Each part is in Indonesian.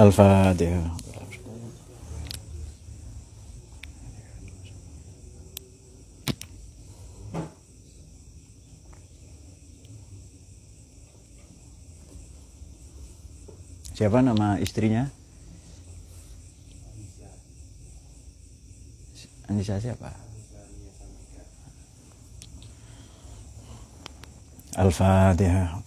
الفاتحة Siapa nama istrinya? Anissa siapa? الفاتحة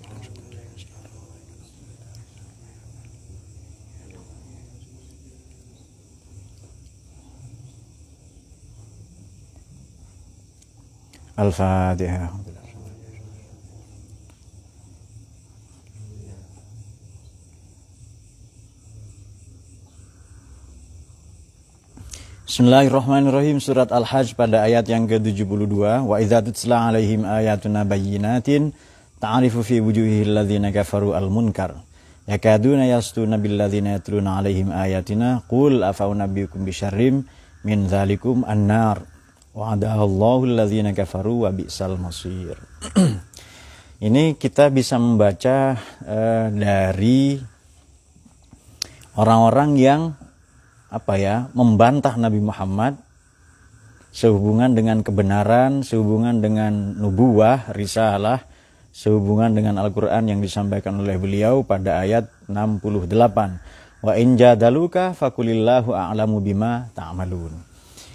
الفاتحة Bismillahirrahmanirrahim surat Al-Hajj pada ayat yang ke-72 wa idza tutla alaihim ayatuna bayyinatin ta'rifu fi wujuhil ladzina kafaru al-munkar yakaduna yastuna bil ladzina yatluna alaihim ayatina qul afau nabiyukum bisyarrim min dzalikum annar wa'adahallahu ladzina kafaru wa bi'sal masir ini kita bisa membaca uh, dari orang-orang yang apa ya membantah Nabi Muhammad sehubungan dengan kebenaran, sehubungan dengan nubuah, risalah, sehubungan dengan Al-Qur'an yang disampaikan oleh beliau pada ayat 68. Wa inja daluka fakulillahu a'lamu bima taamalun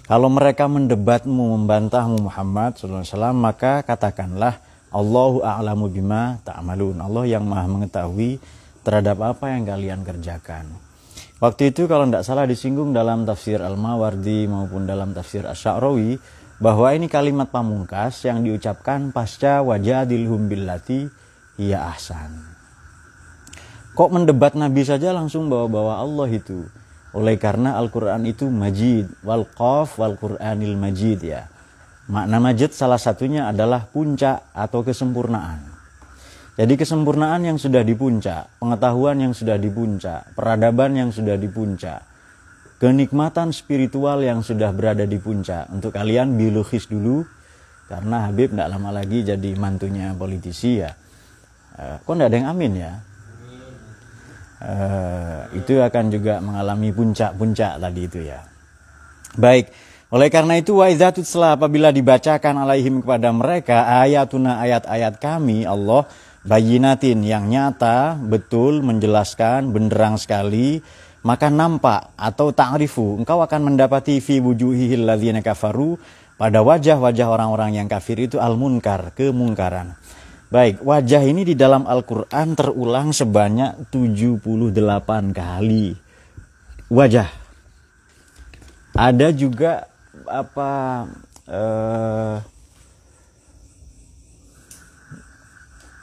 Kalau mereka mendebatmu, membantahmu Muhammad SAW, maka katakanlah Allahu a'lamu bima taamalun Allah yang maha mengetahui terhadap apa yang kalian kerjakan. Waktu itu kalau tidak salah disinggung dalam tafsir Al-Mawardi maupun dalam tafsir Asy'arawi bahwa ini kalimat pamungkas yang diucapkan pasca wajadilhum billati ya ahsan. Kok mendebat Nabi saja langsung bawa-bawa Allah itu? Oleh karena Al-Quran itu majid, wal qaf wal Quranil majid ya. Makna majid salah satunya adalah puncak atau kesempurnaan. Jadi kesempurnaan yang sudah di puncak, pengetahuan yang sudah di puncak, peradaban yang sudah di puncak, kenikmatan spiritual yang sudah berada di puncak. Untuk kalian biologis dulu, karena Habib tidak lama lagi jadi mantunya politisi ya. Eh, kok tidak ada yang amin ya? Eh, itu akan juga mengalami puncak-puncak tadi itu ya. Baik, oleh karena itu wa setelah apabila dibacakan alaihim kepada mereka ayatuna ayat-ayat kami Allah bayinatin yang nyata, betul, menjelaskan, benderang sekali, maka nampak atau ta'rifu, engkau akan mendapati fi wujuhihil ladzina kafaru pada wajah-wajah orang-orang yang kafir itu al-munkar, kemungkaran. Baik, wajah ini di dalam Al-Qur'an terulang sebanyak 78 kali. Wajah. Ada juga apa eh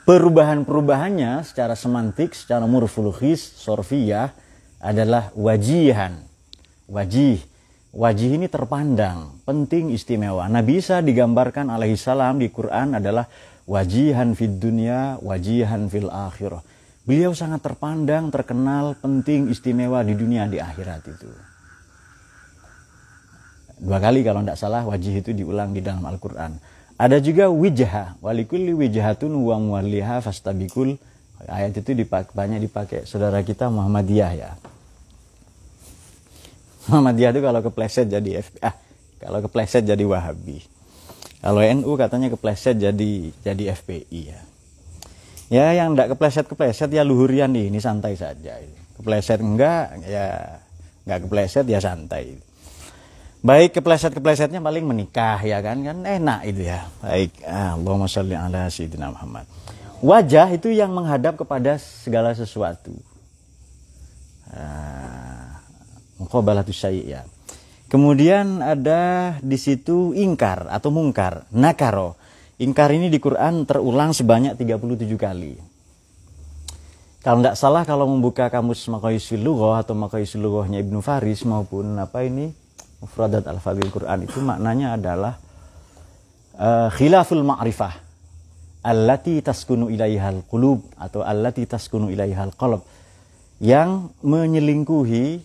Perubahan-perubahannya secara semantik, secara morfologis, sorfiyah adalah wajihan. Wajih. Wajih ini terpandang, penting, istimewa. Nabi Isa digambarkan alaihi salam di Quran adalah wajihan fid dunia, wajihan fil akhirah. Beliau sangat terpandang, terkenal, penting, istimewa di dunia, di akhirat itu. Dua kali kalau tidak salah wajih itu diulang di dalam Al-Quran ada juga wijaha, walikulli wijahatun wa muwalliha fastabikul. Ayat itu dipakai, banyak dipakai saudara kita Muhammadiyah ya. Muhammadiyah itu kalau kepleset jadi FPA, ah, kalau kepleset jadi Wahabi. Kalau NU katanya kepleset jadi jadi FPI ya. Ya yang tidak kepleset-kepleset ya luhurian ini santai saja. Kepleset enggak ya enggak kepleset ya santai. Baik kepleset-keplesetnya paling menikah ya kan kan enak itu ya. Baik Allahumma sholli ala sayyidina Muhammad. Wajah itu yang menghadap kepada segala sesuatu. Ah, muqabalatu syai' ya. Kemudian ada di situ ingkar atau mungkar, nakaro. Ingkar ini di Quran terulang sebanyak 37 kali. Kalau tidak salah kalau membuka kamus makaisul Lughah atau makaisul Lughahnya Ibnu Faris maupun apa ini mufradat al-fadhil Quran itu maknanya adalah uh, khilaful ma'rifah allati taskunu ilaihal qulub atau allati taskunu ilaihal qalb yang menyelingkuhi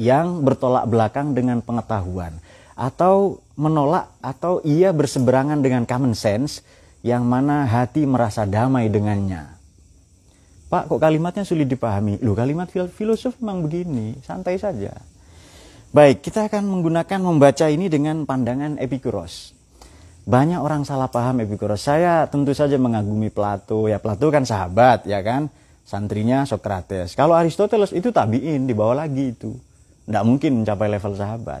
yang bertolak belakang dengan pengetahuan atau menolak atau ia berseberangan dengan common sense yang mana hati merasa damai dengannya. Pak, kok kalimatnya sulit dipahami? Loh, kalimat filosof memang begini, santai saja. Baik, kita akan menggunakan membaca ini dengan pandangan Epikuros. Banyak orang salah paham Epikuros. Saya tentu saja mengagumi Plato. Ya Plato kan sahabat, ya kan? Santrinya Sokrates. Kalau Aristoteles itu tabiin, dibawa lagi itu. Tidak mungkin mencapai level sahabat.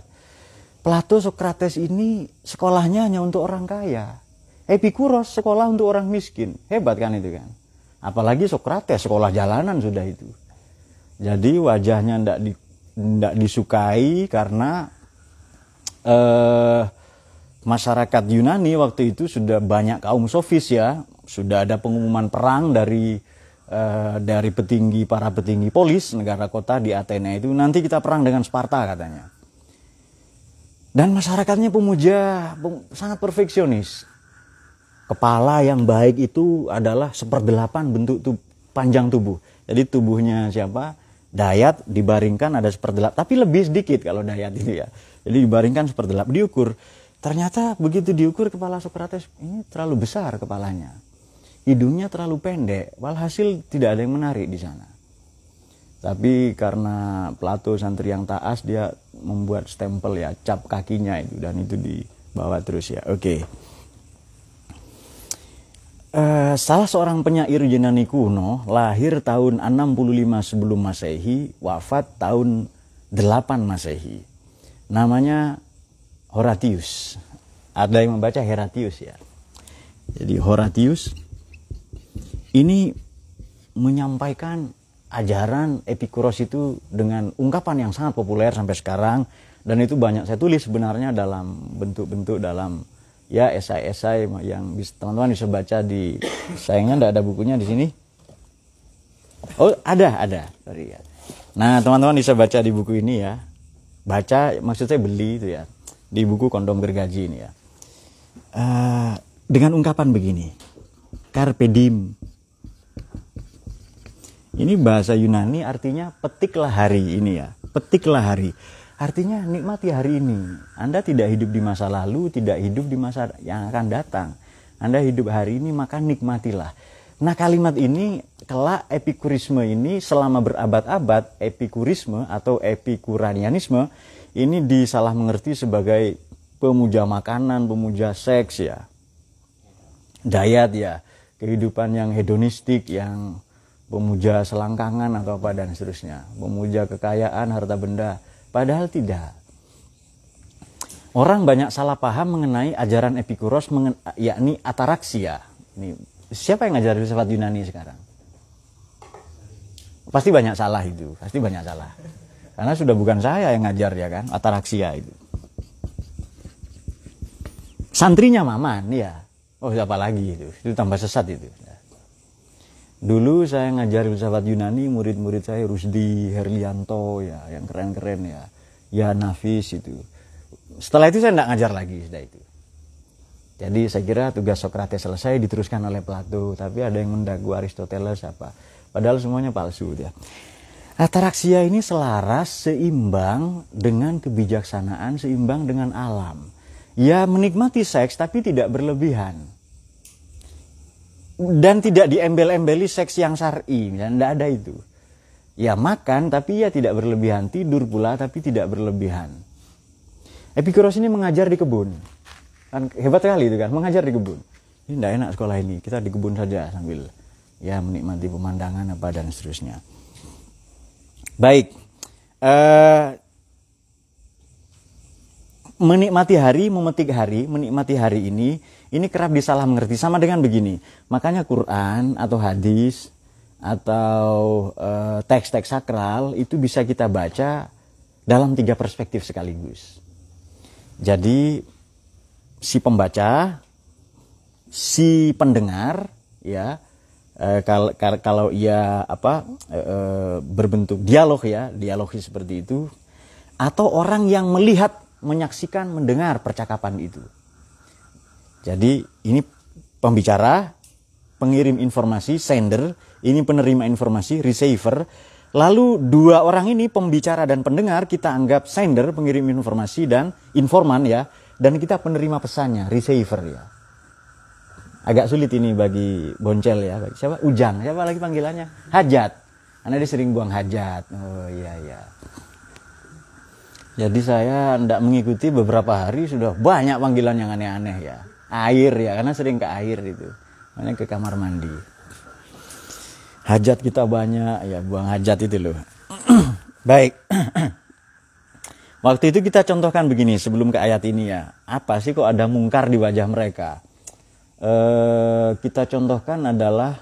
Plato Sokrates ini sekolahnya hanya untuk orang kaya. Epikuros sekolah untuk orang miskin. Hebat kan itu kan? Apalagi Sokrates sekolah jalanan sudah itu. Jadi wajahnya tidak di, tidak disukai karena eh, masyarakat Yunani waktu itu sudah banyak kaum sofis ya sudah ada pengumuman perang dari eh, dari petinggi para petinggi polis negara kota di Athena itu nanti kita perang dengan Sparta katanya dan masyarakatnya pemuja sangat perfeksionis kepala yang baik itu adalah seperdelapan bentuk tubuh, panjang tubuh jadi tubuhnya siapa dayat dibaringkan ada seperdelap tapi lebih sedikit kalau dayat itu ya jadi dibaringkan seperdelap diukur ternyata begitu diukur kepala Sokrates ini terlalu besar kepalanya hidungnya terlalu pendek walhasil tidak ada yang menarik di sana tapi karena Plato santri yang taas dia membuat stempel ya cap kakinya itu dan itu dibawa terus ya oke okay. Uh, salah seorang penyair Yunani kuno lahir tahun 65 sebelum Masehi, wafat tahun 8 Masehi. Namanya Horatius. Ada yang membaca Heratius ya. Jadi Horatius ini menyampaikan ajaran Epikuros itu dengan ungkapan yang sangat populer sampai sekarang dan itu banyak saya tulis sebenarnya dalam bentuk-bentuk dalam ya esai-esai yang teman-teman bisa baca di sayangnya tidak ada bukunya di sini oh ada ada sorry ya nah teman-teman bisa baca di buku ini ya baca maksud saya beli itu ya di buku kondom gergaji ini ya uh, dengan ungkapan begini carpe diem ini bahasa Yunani artinya petiklah hari ini ya petiklah hari Artinya nikmati hari ini. Anda tidak hidup di masa lalu, tidak hidup di masa yang akan datang. Anda hidup hari ini maka nikmatilah. Nah kalimat ini kelak epikurisme ini selama berabad-abad epikurisme atau epikuranianisme ini disalah mengerti sebagai pemuja makanan, pemuja seks ya. Dayat ya, kehidupan yang hedonistik yang pemuja selangkangan atau apa dan seterusnya, pemuja kekayaan, harta benda. Padahal tidak. Orang banyak salah paham mengenai ajaran Epikuros mengen, yakni ataraksia. Ini siapa yang ngajar filsafat Yunani sekarang? Pasti banyak salah itu, pasti banyak salah. Karena sudah bukan saya yang ngajar ya kan, ataraksia itu. Santrinya Maman ya. Oh siapa lagi itu? Itu tambah sesat itu. Dulu saya ngajar filsafat Yunani, murid-murid saya Rusdi, Herlianto, ya, yang keren-keren ya, ya Nafis itu. Setelah itu saya tidak ngajar lagi sudah itu. Jadi saya kira tugas Sokrates selesai diteruskan oleh Plato, tapi ada yang mendagu Aristoteles apa. Padahal semuanya palsu ya. Ataraksia ini selaras, seimbang dengan kebijaksanaan, seimbang dengan alam. Ya menikmati seks tapi tidak berlebihan dan tidak diembel-embeli seks yang syar'i dan nah, tidak ada itu ya makan tapi ya tidak berlebihan tidur pula tapi tidak berlebihan Epikuros ini mengajar di kebun kan hebat sekali itu kan mengajar di kebun ini tidak enak sekolah ini kita di kebun saja sambil ya menikmati pemandangan apa dan seterusnya baik uh, menikmati hari memetik hari menikmati hari ini ini kerap disalah mengerti sama dengan begini. Makanya Quran atau hadis atau eh, teks-teks uh, sakral itu bisa kita baca dalam tiga perspektif sekaligus. Jadi si pembaca, si pendengar, ya eh, kalau kalau ia apa eh, berbentuk dialog ya dialogi seperti itu, atau orang yang melihat, menyaksikan, mendengar percakapan itu. Jadi ini pembicara, pengirim informasi, sender, ini penerima informasi, receiver. Lalu dua orang ini pembicara dan pendengar kita anggap sender, pengirim informasi dan informan ya, dan kita penerima pesannya, receiver ya. Agak sulit ini bagi Boncel ya, bagi siapa? Ujang, siapa lagi panggilannya? Hajat. Karena dia sering buang hajat. Oh iya iya. Jadi saya tidak mengikuti beberapa hari sudah banyak panggilan yang aneh-aneh ya air ya karena sering ke air itu makanya ke kamar mandi hajat kita banyak ya buang hajat itu loh baik waktu itu kita contohkan begini sebelum ke ayat ini ya apa sih kok ada mungkar di wajah mereka e, kita contohkan adalah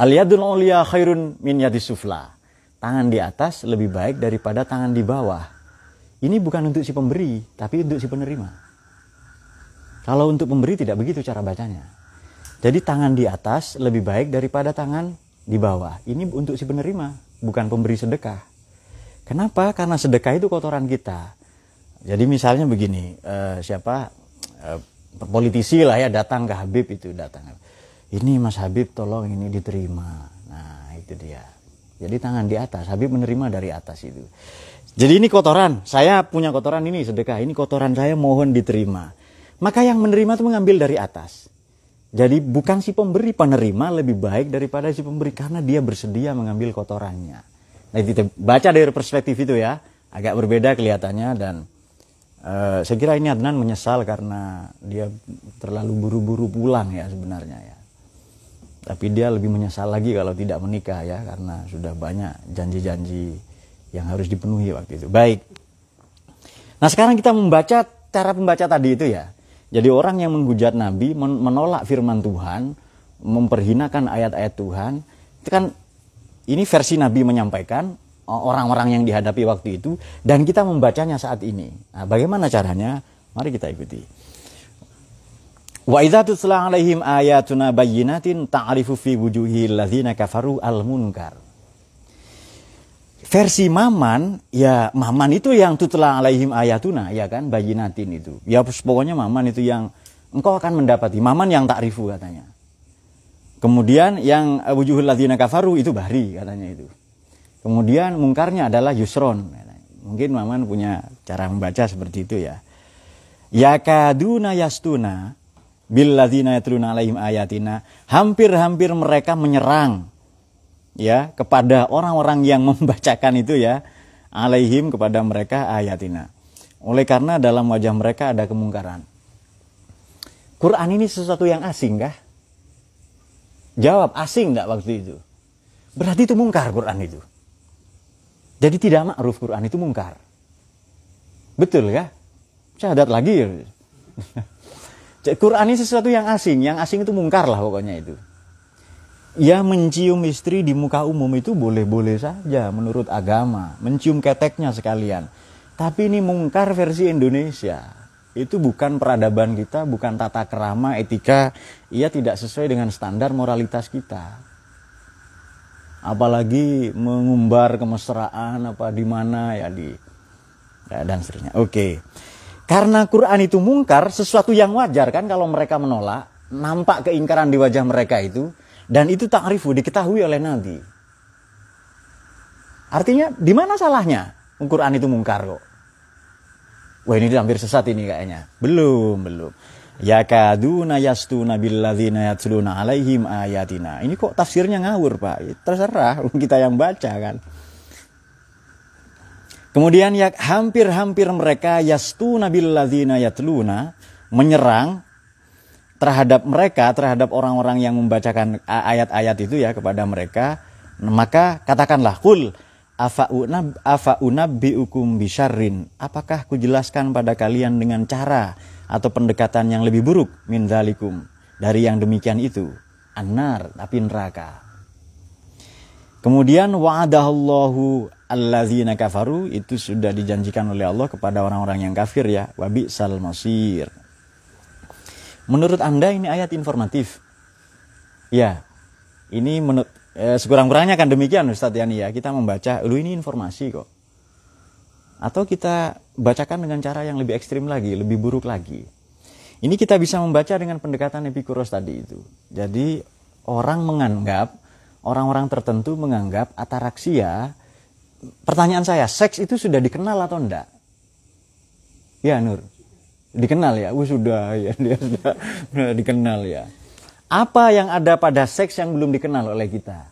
aliyadul ulia khairun min sufla tangan di atas lebih baik daripada tangan di bawah ini bukan untuk si pemberi tapi untuk si penerima kalau untuk pemberi tidak begitu cara bacanya. Jadi tangan di atas lebih baik daripada tangan di bawah. Ini untuk si penerima, bukan pemberi sedekah. Kenapa? Karena sedekah itu kotoran kita. Jadi misalnya begini, uh, siapa uh, politisi lah ya datang ke Habib itu datang. Ini Mas Habib tolong ini diterima. Nah itu dia. Jadi tangan di atas, Habib menerima dari atas itu. Jadi ini kotoran, saya punya kotoran ini sedekah, ini kotoran saya mohon diterima. Maka yang menerima itu mengambil dari atas. Jadi bukan si pemberi penerima lebih baik daripada si pemberi karena dia bersedia mengambil kotorannya. Nah kita baca dari perspektif itu ya, agak berbeda kelihatannya dan uh, saya kira ini Adnan menyesal karena dia terlalu buru-buru pulang ya sebenarnya ya. Tapi dia lebih menyesal lagi kalau tidak menikah ya karena sudah banyak janji-janji yang harus dipenuhi waktu itu. Baik. Nah sekarang kita membaca cara pembaca tadi itu ya. Jadi orang yang menghujat Nabi, menolak firman Tuhan, memperhinakan ayat-ayat Tuhan, itu kan ini versi Nabi menyampaikan orang-orang yang dihadapi waktu itu dan kita membacanya saat ini. Nah, bagaimana caranya? Mari kita ikuti. Wa idza tutla alaihim ayatuna bayyinatin ta'rifu fi wujuhil ladzina kafaru al-munkar versi maman ya maman itu yang tutelah alaihim ayatuna ya kan bayi natin itu ya pokoknya maman itu yang engkau akan mendapati maman yang tak takrifu katanya kemudian yang eh, wujuhul ladzina kafaru itu bahri katanya itu kemudian mungkarnya adalah yusron mungkin maman punya cara membaca seperti itu ya ya kaduna yastuna bil ladzina yatruna alaihim ayatina hampir-hampir mereka menyerang ya kepada orang-orang yang membacakan itu ya alaihim kepada mereka ayatina. Oleh karena dalam wajah mereka ada kemungkaran. Quran ini sesuatu yang asing kah? Jawab asing nggak waktu itu? Berarti itu mungkar Quran itu. Jadi tidak ma'ruf Quran itu mungkar. Betul ya? Syahadat lagi. ya. Quran ini sesuatu yang asing, yang asing itu mungkar lah pokoknya itu ya mencium istri di muka umum itu boleh-boleh saja menurut agama, mencium keteknya sekalian. Tapi ini mungkar versi Indonesia. Itu bukan peradaban kita, bukan tata kerama, etika, ia tidak sesuai dengan standar moralitas kita. Apalagi mengumbar kemesraan apa di mana ya di ya, dan seterusnya. Oke. Karena Quran itu mungkar, sesuatu yang wajar kan kalau mereka menolak, nampak keingkaran di wajah mereka itu, dan itu Takrifu diketahui oleh Nabi. Artinya di mana salahnya? Al-Quran itu mungkar kok. Wah ini hampir sesat ini kayaknya. Belum, belum. Ya kaduna yastuna billadzina yatsluna alaihim ayatina. Ini kok tafsirnya ngawur, Pak. Ya, terserah kita yang baca kan. Kemudian ya hampir-hampir mereka yastuna billadzina yatluna menyerang terhadap mereka, terhadap orang-orang yang membacakan ayat-ayat itu ya kepada mereka, maka katakanlah kul afauna afauna biukum bisharin. Apakah kujelaskan pada kalian dengan cara atau pendekatan yang lebih buruk min dalikum dari yang demikian itu? Anar tapi neraka. Kemudian wa'adahullahu allazina kafaru itu sudah dijanjikan oleh Allah kepada orang-orang yang kafir ya. Wabi sal masir Menurut Anda ini ayat informatif? Ya, ini menurut eh, sekurang-kurangnya kan demikian Ustadz Yani ya. Kita membaca, lu ini informasi kok. Atau kita bacakan dengan cara yang lebih ekstrim lagi, lebih buruk lagi. Ini kita bisa membaca dengan pendekatan Epikuros tadi itu. Jadi orang menganggap, orang-orang tertentu menganggap ataraksia, pertanyaan saya, seks itu sudah dikenal atau enggak? Ya Nur dikenal ya sudah ya dia sudah, dikenal ya apa yang ada pada seks yang belum dikenal oleh kita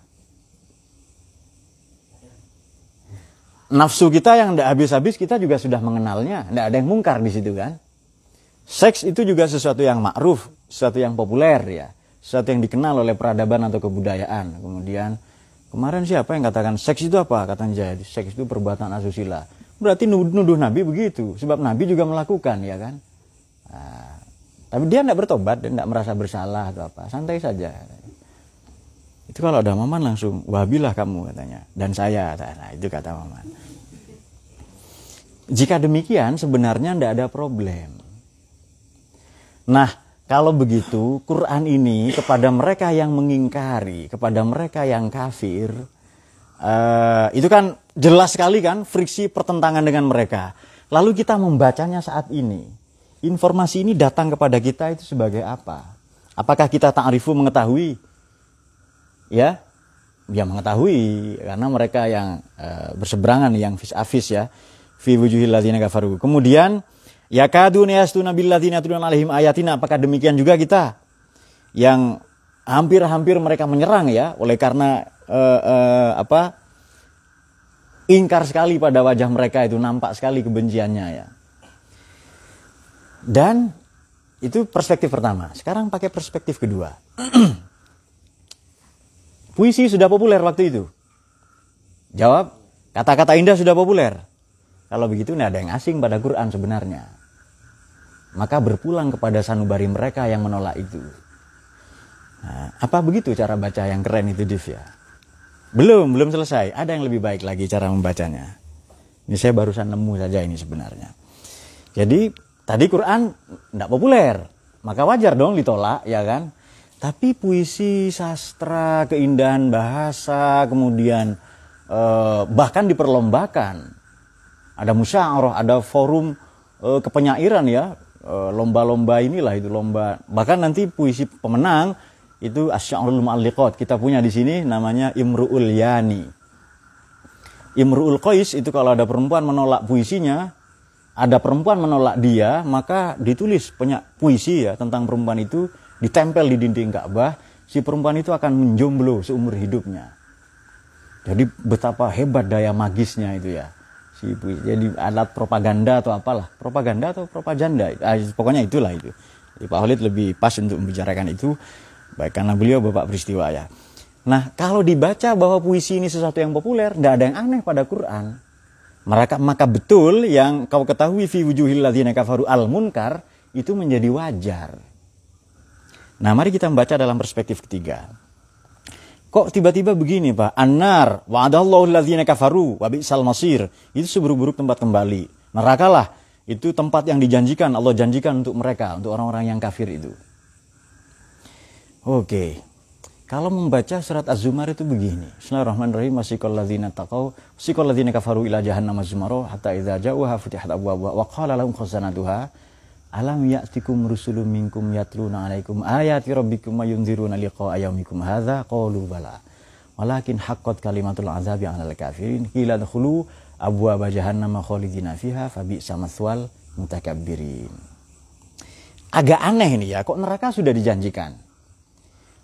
nafsu kita yang tidak habis-habis kita juga sudah mengenalnya tidak ada yang mungkar di situ kan seks itu juga sesuatu yang makruf sesuatu yang populer ya sesuatu yang dikenal oleh peradaban atau kebudayaan kemudian kemarin siapa yang katakan seks itu apa Katakan jadi seks itu perbuatan asusila berarti nuduh, nuduh Nabi begitu sebab Nabi juga melakukan ya kan tapi dia tidak bertobat, dia tidak merasa bersalah atau apa. Santai saja. Itu kalau ada Maman langsung, wabilah kamu katanya. Dan saya, nah, itu kata Maman. Jika demikian sebenarnya tidak ada problem. Nah, kalau begitu Quran ini kepada mereka yang mengingkari, kepada mereka yang kafir, uh, itu kan jelas sekali kan friksi pertentangan dengan mereka. Lalu kita membacanya saat ini informasi ini datang kepada kita itu sebagai apa? Apakah kita ta'rifu mengetahui? Ya, dia ya mengetahui karena mereka yang e, berseberangan yang vis afis ya fi wujuhil ladzina kafaru. Kemudian ya kadun yastuna bil ladzina alaihim ayatina apakah demikian juga kita yang hampir-hampir mereka menyerang ya oleh karena e, e, apa ingkar sekali pada wajah mereka itu nampak sekali kebenciannya ya. Dan itu perspektif pertama. Sekarang pakai perspektif kedua. Puisi sudah populer waktu itu. Jawab, kata-kata indah sudah populer. Kalau begitu ini ada yang asing pada Quran sebenarnya. Maka berpulang kepada sanubari mereka yang menolak itu. Nah, apa begitu cara baca yang keren itu Div ya? Belum, belum selesai. Ada yang lebih baik lagi cara membacanya. Ini saya barusan nemu saja ini sebenarnya. Jadi Tadi Quran tidak populer, maka wajar dong ditolak, ya kan? Tapi puisi, sastra, keindahan bahasa, kemudian eh, bahkan diperlombakan. Ada musyawarah, ada forum eh, kepenyairan ya, eh, lomba-lomba eh, inilah itu lomba. Bahkan nanti puisi pemenang itu asy'arul mu'alliqat. Kita punya di sini namanya Imru'ul Yani. Imru'ul Qais itu kalau ada perempuan menolak puisinya, ada perempuan menolak dia, maka ditulis punya puisi ya tentang perempuan itu ditempel di dinding Ka'bah, si perempuan itu akan menjomblo seumur hidupnya. Jadi betapa hebat daya magisnya itu ya. Si puisi jadi alat propaganda atau apalah, propaganda atau propaganda, eh, pokoknya itulah itu. Jadi Pak Khalid lebih pas untuk membicarakan itu baik karena beliau bapak peristiwa ya. Nah, kalau dibaca bahwa puisi ini sesuatu yang populer, tidak ada yang aneh pada Quran. Maka, maka betul yang kau ketahui fi wujuhil ladzina kafaru al munkar itu menjadi wajar. Nah, mari kita membaca dalam perspektif ketiga. Kok tiba-tiba begini, Pak? Anar, wa'adallahu ladzina kafaru wa bi'sal masir. Itu seburuk-buruk tempat kembali. Nerakalah itu tempat yang dijanjikan Allah janjikan untuk mereka, untuk orang-orang yang kafir itu. Oke. Kalau membaca surat Az-Zumar itu begini. Bismillahirrahmanirrahim. Wasikol ladzina taqaw. Wasikol ladzina kafaru ila jahannam az Hatta idha ja'uha futihat abwabuha. Wa qala lahum khazanatuha. Alam ya'tikum rusulun minkum yatluna alaikum ayati rabbikum wa liqa ayamikum hadha. Qalu bala. Walakin haqqat kalimatul yang alal kafirin. Hila dhulu abwaba jahannam khalidina fiha. Fabi samathwal mutakabbirin. Agak aneh ini ya. Kok neraka sudah dijanjikan?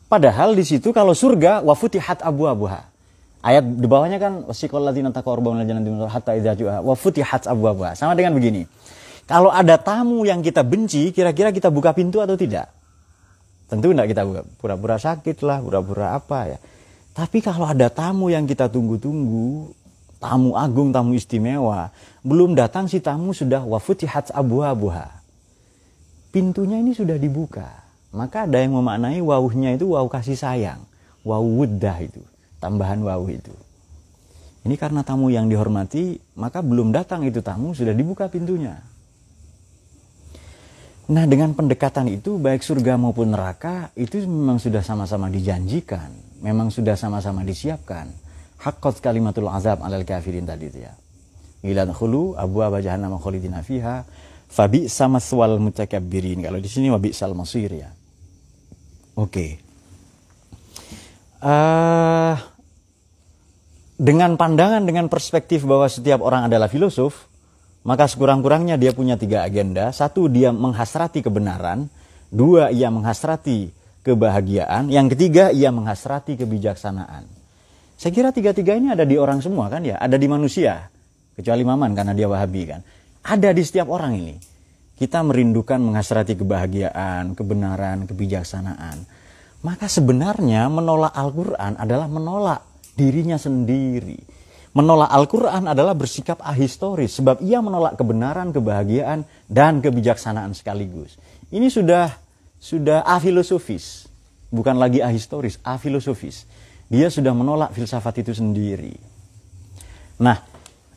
Padahal di situ kalau surga wafutihat abu abuha. Ayat di bawahnya kan wasikol ladina wafutihat abu abuha. Sama dengan begini. Kalau ada tamu yang kita benci, kira-kira kita buka pintu atau tidak? Tentu tidak kita buka. Pura-pura sakit lah, pura-pura apa ya. Tapi kalau ada tamu yang kita tunggu-tunggu, tamu agung, tamu istimewa, belum datang si tamu sudah wafutihat abu abuha. Pintunya ini sudah dibuka maka ada yang memaknai wawuhnya itu wawuh kasih sayang, wawuh wuddah itu, tambahan wawuh itu. Ini karena tamu yang dihormati, maka belum datang itu tamu sudah dibuka pintunya. Nah dengan pendekatan itu baik surga maupun neraka itu memang sudah sama-sama dijanjikan. Memang sudah sama-sama disiapkan. Hakot kalimatul azab alal kafirin tadi itu ya. Ilan khulu abu abajahan nama khulidina fiha. Fabi sama swal mutakabirin Kalau di sini wabi sal masir ya. Oke. Okay. Uh, eh, dengan pandangan, dengan perspektif bahwa setiap orang adalah filosof, maka sekurang-kurangnya dia punya tiga agenda. Satu, dia menghasrati kebenaran. Dua, ia menghasrati kebahagiaan. Yang ketiga, ia menghasrati kebijaksanaan. Saya kira tiga-tiga ini ada di orang semua kan ya, ada di manusia. Kecuali Maman karena dia wahabi kan. Ada di setiap orang ini kita merindukan menghasrati kebahagiaan, kebenaran, kebijaksanaan. Maka sebenarnya menolak Al-Quran adalah menolak dirinya sendiri. Menolak Al-Quran adalah bersikap ahistoris, sebab ia menolak kebenaran, kebahagiaan, dan kebijaksanaan sekaligus. Ini sudah sudah afilosofis, bukan lagi ahistoris, afilosofis. Dia sudah menolak filsafat itu sendiri. Nah,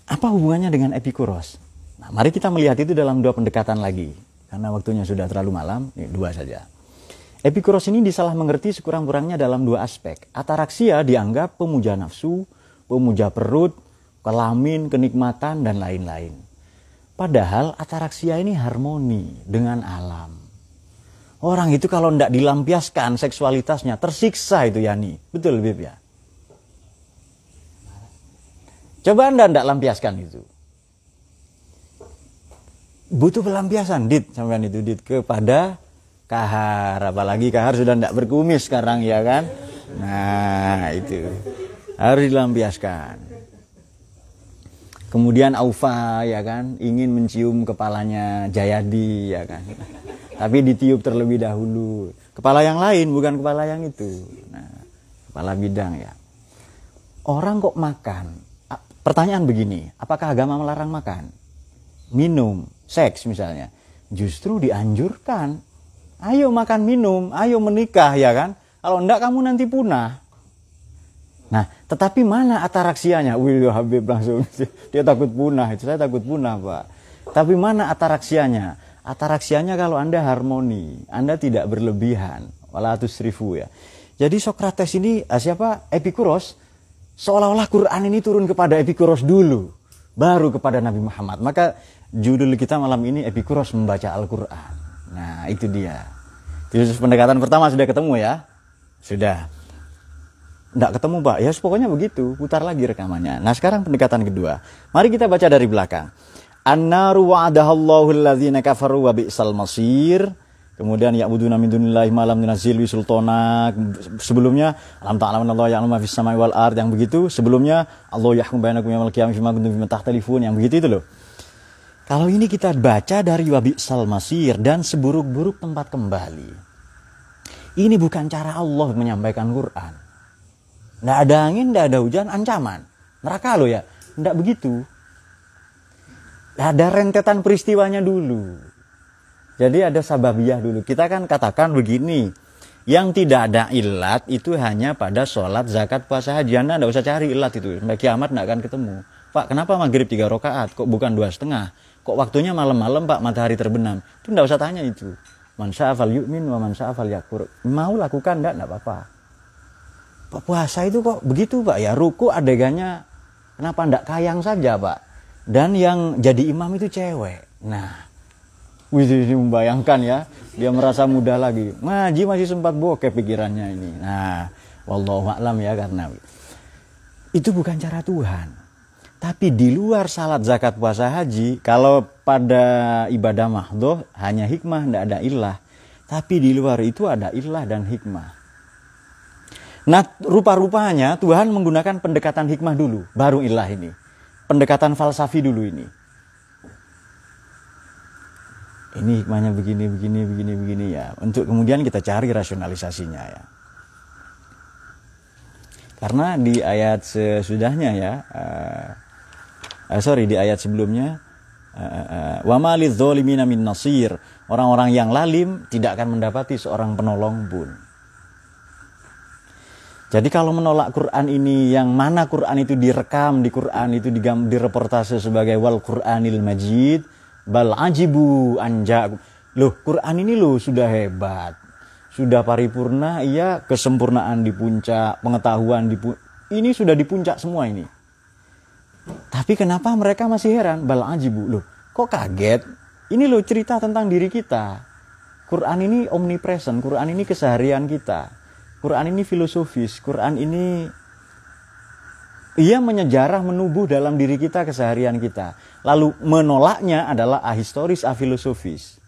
apa hubungannya dengan Epikuros? Nah, mari kita melihat itu dalam dua pendekatan lagi, karena waktunya sudah terlalu malam, ini dua saja. Epikuros ini disalah mengerti sekurang-kurangnya dalam dua aspek. Ataraksia dianggap pemuja nafsu, pemuja perut, kelamin, kenikmatan, dan lain-lain. Padahal ataraksia ini harmoni dengan alam. Orang itu kalau tidak dilampiaskan seksualitasnya, tersiksa itu Yani. Betul, Bib ya? Coba Anda tidak lampiaskan itu butuh pelampiasan dit sampean itu dit kepada kahar apalagi kahar sudah tidak berkumis sekarang ya kan nah itu harus dilampiaskan kemudian Aufa ya kan ingin mencium kepalanya Jayadi ya kan tapi ditiup terlebih dahulu kepala yang lain bukan kepala yang itu nah kepala bidang ya orang kok makan pertanyaan begini apakah agama melarang makan minum seks misalnya, justru dianjurkan. Ayo makan minum, ayo menikah ya kan? Kalau enggak kamu nanti punah. Nah, tetapi mana ataraksianya? Wih, Habib langsung dia takut punah. Itu saya takut punah, Pak. Tapi mana ataraksianya? Ataraksianya kalau Anda harmoni, Anda tidak berlebihan. Walatus rifu ya. Jadi Sokrates ini eh, siapa? Epikuros seolah-olah Quran ini turun kepada Epikuros dulu, baru kepada Nabi Muhammad. Maka judul kita malam ini Epikuros membaca Al-Quran. Nah itu dia. Yesus pendekatan pertama sudah ketemu ya. Sudah. Tidak ketemu pak. Ya pokoknya begitu. Putar lagi rekamannya. Nah sekarang pendekatan kedua. Mari kita baca dari belakang. An-naru wa'adahallahu alladzina kafaru wa bi'sal masir. Kemudian ya min dunillahi malam dunazil wi sultana. Sebelumnya alam ta'lamun Allah ya allah fis samai wal ard yang begitu. Sebelumnya Allah yahkum bainakum yaumil qiyamah fima kuntum fima tahtalifun yang begitu itu loh. Kalau ini kita baca dari Wabi Salmasir dan seburuk-buruk tempat kembali. Ini bukan cara Allah menyampaikan Quran. Tidak ada angin, tidak ada hujan, ancaman. Neraka lo ya. Tidak begitu. Ada rentetan peristiwanya dulu. Jadi ada sababiah dulu. Kita kan katakan begini. Yang tidak ada ilat itu hanya pada sholat, zakat, puasa, haji. Anda tidak usah cari ilat itu. Sampai kiamat tidak akan ketemu. Pak, kenapa maghrib tiga rakaat? Kok bukan dua setengah? kok waktunya malam-malam pak matahari terbenam itu tidak usah tanya itu man sya'afal yu'min wa man yakur mau lakukan enggak enggak apa-apa pak puasa itu kok begitu pak ya ruku adegannya kenapa enggak kayang saja pak dan yang jadi imam itu cewek nah Wih, ini membayangkan ya, dia merasa muda lagi. Ngaji masih sempat bokeh pikirannya ini. Nah, wallahu a'lam ya karena itu bukan cara Tuhan. Tapi di luar salat zakat puasa haji, kalau pada ibadah mahdoh hanya hikmah, tidak ada ilah. Tapi di luar itu ada ilah dan hikmah. Nah, rupa-rupanya Tuhan menggunakan pendekatan hikmah dulu, baru ilah ini. Pendekatan falsafi dulu ini. Ini hikmahnya begini, begini, begini, begini ya. Untuk kemudian kita cari rasionalisasinya ya. Karena di ayat sesudahnya ya, eh, uh, sorry di ayat sebelumnya eh, eh, wa min nasir orang-orang yang lalim tidak akan mendapati seorang penolong pun jadi kalau menolak Quran ini yang mana Quran itu direkam di Quran itu direportase sebagai wal Quranil Majid bal ajibu anja loh Quran ini loh sudah hebat sudah paripurna iya kesempurnaan di puncak pengetahuan di puncak. ini sudah di puncak semua ini tapi kenapa mereka masih heran? Bal bu loh, kok kaget? Ini loh cerita tentang diri kita. Quran ini omnipresent, Quran ini keseharian kita. Quran ini filosofis, Quran ini ia menyejarah menubuh dalam diri kita keseharian kita. Lalu menolaknya adalah ahistoris, afilosofis.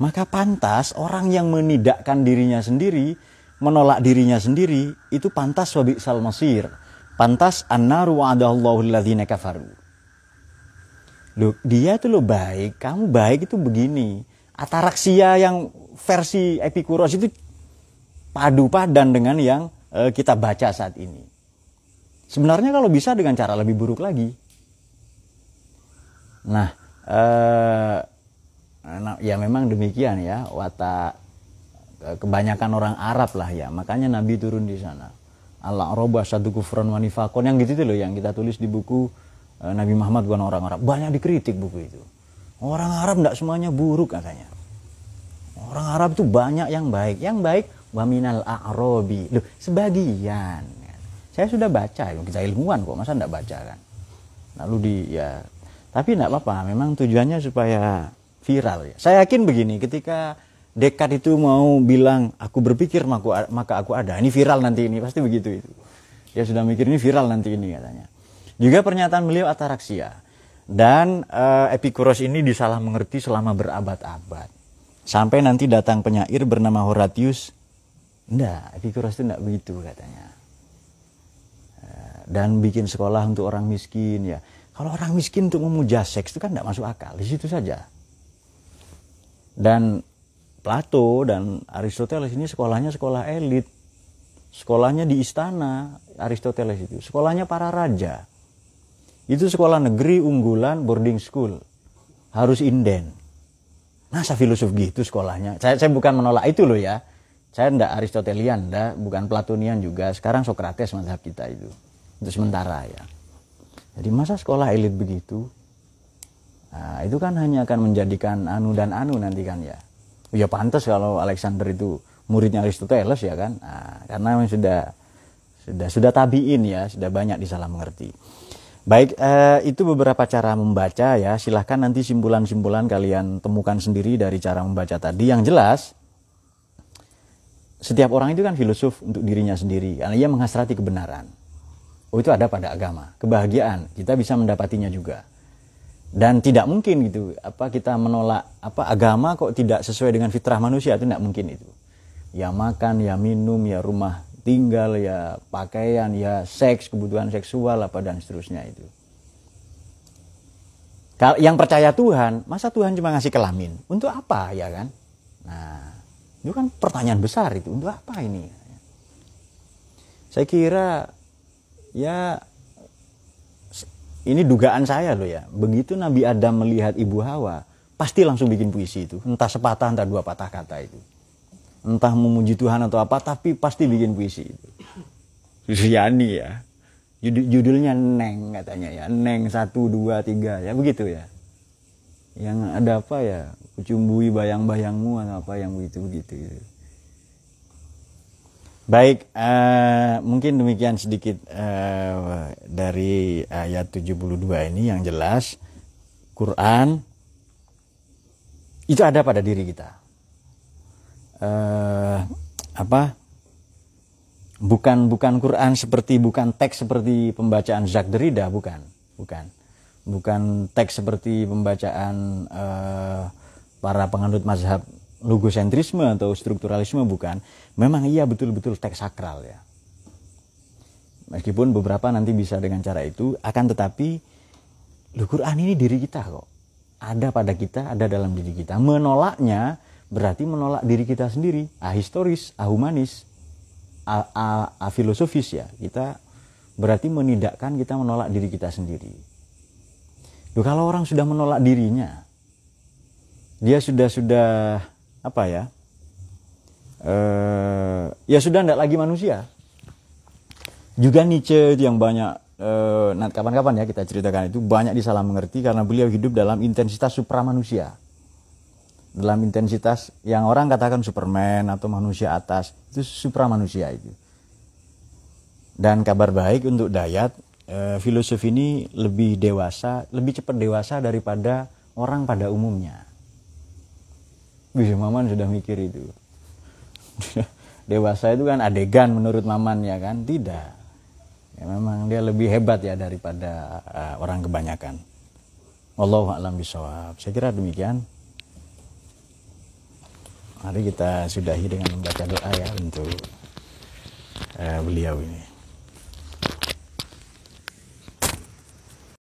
Maka pantas orang yang menidakkan dirinya sendiri, menolak dirinya sendiri, itu pantas wabik salmasir. Pantas annaru wa'adallahu alladzina kafaru. Loh, dia itu lo baik, kamu baik itu begini. Ataraksia yang versi Epikuros itu padu padan dengan yang e, kita baca saat ini. Sebenarnya kalau bisa dengan cara lebih buruk lagi. Nah, e, ya memang demikian ya watak eh, kebanyakan orang Arab lah ya. Makanya Nabi turun di sana al Roba satu kufran wanita yang gitu itu loh yang kita tulis di buku eh, Nabi Muhammad bukan orang Arab banyak dikritik buku itu orang Arab tidak semuanya buruk katanya orang Arab itu banyak yang baik yang baik waminal a'robi loh sebagian kan. saya sudah baca ya, kita ilmuwan kok masa tidak baca kan lalu di ya tapi tidak apa memang tujuannya supaya viral ya. saya yakin begini ketika dekat itu mau bilang aku berpikir maka, aku ada ini viral nanti ini pasti begitu itu dia sudah mikir ini viral nanti ini katanya juga pernyataan beliau ataraksia dan uh, Epikuros ini disalah mengerti selama berabad-abad sampai nanti datang penyair bernama Horatius enggak Epikuros itu enggak begitu katanya eh, dan bikin sekolah untuk orang miskin ya kalau orang miskin untuk memuja seks itu kan enggak masuk akal di situ saja dan Plato dan Aristoteles ini sekolahnya sekolah elit. Sekolahnya di istana Aristoteles itu. Sekolahnya para raja. Itu sekolah negeri unggulan boarding school. Harus inden. Masa filosof gitu sekolahnya? Saya, saya bukan menolak itu loh ya. Saya ndak Aristotelian, ndak, bukan Platonian juga. Sekarang Sokrates mantap kita itu. Untuk sementara ya. Jadi masa sekolah elit begitu? Nah, itu kan hanya akan menjadikan anu dan anu nanti kan ya ya pantas kalau Alexander itu muridnya Aristoteles ya kan nah, karena sudah sudah sudah tabiin ya sudah banyak disalah mengerti baik eh, itu beberapa cara membaca ya silahkan nanti simpulan-simpulan kalian temukan sendiri dari cara membaca tadi yang jelas setiap orang itu kan filosof untuk dirinya sendiri karena ia menghasrati kebenaran oh itu ada pada agama kebahagiaan kita bisa mendapatinya juga dan tidak mungkin gitu apa kita menolak apa agama kok tidak sesuai dengan fitrah manusia itu tidak mungkin itu ya makan ya minum ya rumah tinggal ya pakaian ya seks kebutuhan seksual apa dan seterusnya itu yang percaya Tuhan masa Tuhan cuma ngasih kelamin untuk apa ya kan nah itu kan pertanyaan besar itu untuk apa ini saya kira ya ini dugaan saya loh ya begitu Nabi Adam melihat ibu Hawa pasti langsung bikin puisi itu entah sepatah entah dua patah kata itu entah memuji Tuhan atau apa tapi pasti bikin puisi itu Yani ya judulnya Neng katanya ya Neng satu dua tiga ya begitu ya yang ada apa ya kucumbui bayang-bayangmu atau apa yang begitu begitu gitu. Baik, uh, mungkin demikian sedikit uh, dari ayat 72 ini yang jelas Quran itu ada pada diri kita. Uh, apa? Bukan bukan Quran seperti bukan teks seperti pembacaan Zak Derrida bukan, bukan. Bukan teks seperti pembacaan uh, para penganut mazhab logosentrisme atau strukturalisme bukan, memang iya betul-betul teks sakral ya. Meskipun beberapa nanti bisa dengan cara itu, akan tetapi Loh Quran ini diri kita kok. Ada pada kita, ada dalam diri kita. Menolaknya berarti menolak diri kita sendiri. Ahistoris, ahumanis, ah filosofis ya. Kita berarti menidakkan kita menolak diri kita sendiri. Loh kalau orang sudah menolak dirinya, dia sudah sudah apa ya eh, ya sudah tidak lagi manusia juga Nietzsche yang banyak eh, nanti kapan-kapan ya kita ceritakan itu banyak disalah mengerti karena beliau hidup dalam intensitas supramanusia dalam intensitas yang orang katakan Superman atau manusia atas itu supramanusia itu dan kabar baik untuk Dayat eh, filosofi ini lebih dewasa lebih cepat dewasa daripada orang pada umumnya Wih, Maman sudah mikir itu. Dewasa itu kan adegan menurut Maman ya kan? Tidak. Ya, memang dia lebih hebat ya daripada uh, orang kebanyakan. Allah a'lam bishawab. Saya kira demikian. Mari kita sudahi dengan membaca doa ya untuk uh, beliau ini.